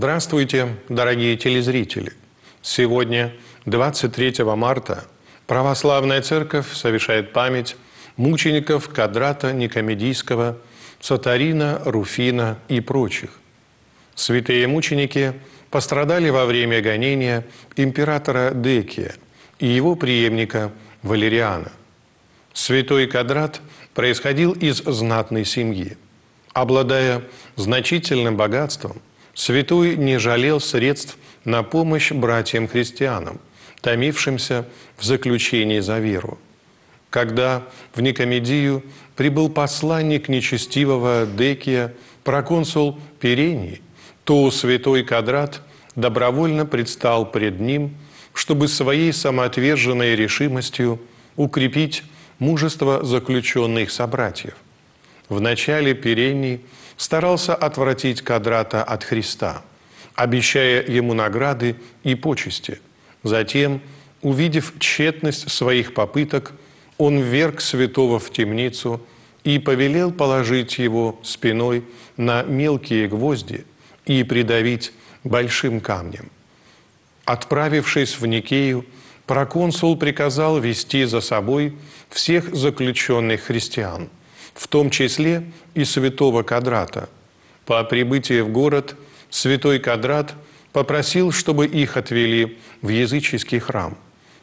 Здравствуйте, дорогие телезрители! Сегодня, 23 марта, Православная Церковь совершает память мучеников Кадрата Никомедийского, Сатарина, Руфина и прочих. Святые мученики пострадали во время гонения императора Декия и его преемника Валериана. Святой Кадрат происходил из знатной семьи. Обладая значительным богатством – Святой не жалел средств на помощь братьям-христианам, томившимся в заключении за веру. Когда в Никомедию прибыл посланник нечестивого Декия, проконсул Перений, то святой Кадрат добровольно предстал пред ним, чтобы своей самоотверженной решимостью укрепить мужество заключенных собратьев – в начале Перений старался отвратить Кадрата от Христа, обещая ему награды и почести. Затем, увидев тщетность своих попыток, он вверг святого в темницу и повелел положить его спиной на мелкие гвозди и придавить большим камнем. Отправившись в Никею, проконсул приказал вести за собой всех заключенных христиан – в том числе и святого Кадрата. По прибытии в город святой Кадрат попросил, чтобы их отвели в языческий храм.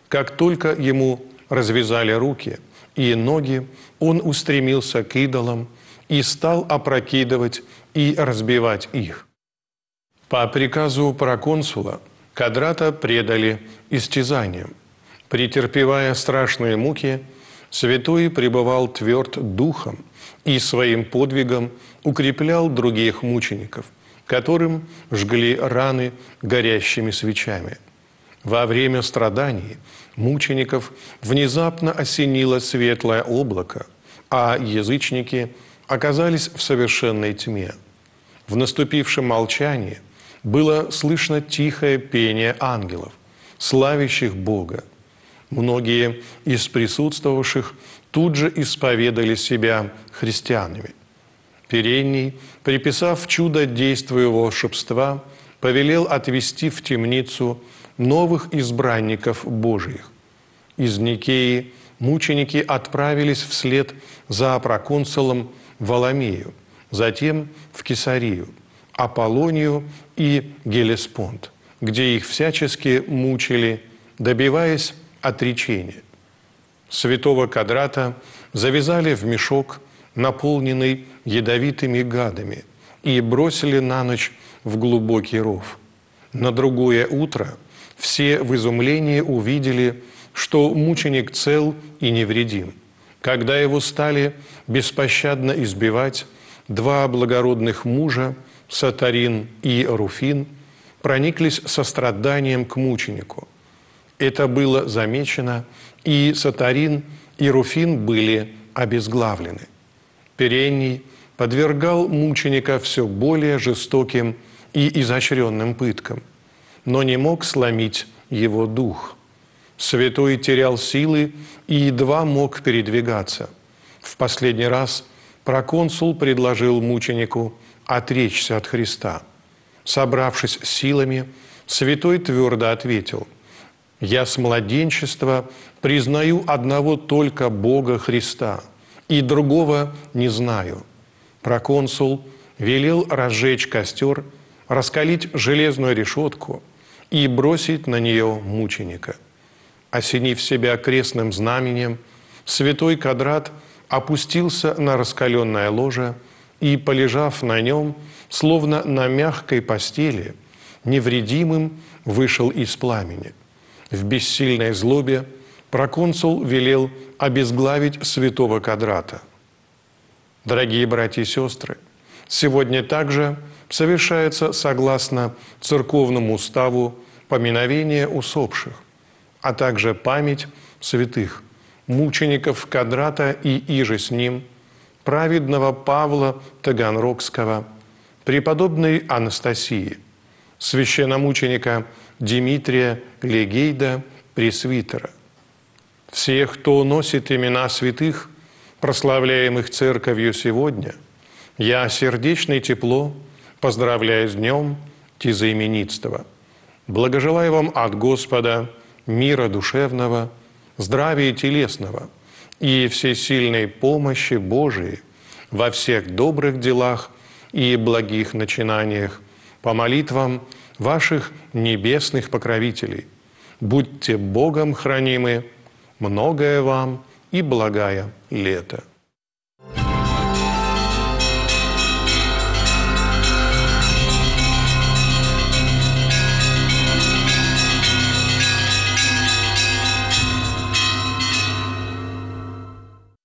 Как только ему развязали руки и ноги, он устремился к идолам и стал опрокидывать и разбивать их. По приказу проконсула Кадрата предали истязанием, Претерпевая страшные муки – святой пребывал тверд духом и своим подвигом укреплял других мучеников, которым жгли раны горящими свечами. Во время страданий мучеников внезапно осенило светлое облако, а язычники оказались в совершенной тьме. В наступившем молчании было слышно тихое пение ангелов, славящих Бога – Многие из присутствовавших тут же исповедали себя христианами. Передний, приписав чудо действию волшебства, повелел отвести в темницу новых избранников Божьих. Из Никеи мученики отправились вслед за проконсулом Воломею, затем в Кесарию, Аполлонию и Гелеспонд, где их всячески мучили, добиваясь отречение святого Кадрата завязали в мешок, наполненный ядовитыми гадами, и бросили на ночь в глубокий ров. На другое утро все в изумлении увидели, что мученик цел и невредим. Когда его стали беспощадно избивать, два благородных мужа, Сатарин и Руфин, прониклись состраданием к мученику – это было замечено, и Сатарин, и Руфин были обезглавлены. Перенний подвергал мученика все более жестоким и изощренным пыткам, но не мог сломить его дух. Святой терял силы и едва мог передвигаться. В последний раз проконсул предложил мученику отречься от Христа. Собравшись силами, святой твердо ответил – я с младенчества признаю одного только Бога Христа, и другого не знаю. Проконсул велел разжечь костер, раскалить железную решетку и бросить на нее мученика. Осенив себя крестным знаменем, святой Кадрат опустился на раскаленное ложе и, полежав на нем, словно на мягкой постели, невредимым вышел из пламени – в бессильной злобе проконсул велел обезглавить святого Кадрата. Дорогие братья и сестры, сегодня также совершается согласно церковному уставу поминовение усопших, а также память святых, мучеников Кадрата и иже с ним, праведного Павла Таганрогского, преподобной Анастасии, священномученика Димитрия Легейда, пресвитера. Всех, кто носит имена святых, прославляемых Церковью сегодня, я сердечное тепло поздравляю с днем тезаименитства. Благожелаю вам от Господа мира душевного, здравия телесного и всесильной помощи Божией во всех добрых делах и благих начинаниях, по молитвам – ваших небесных покровителей. Будьте Богом хранимы, многое вам и благая лето.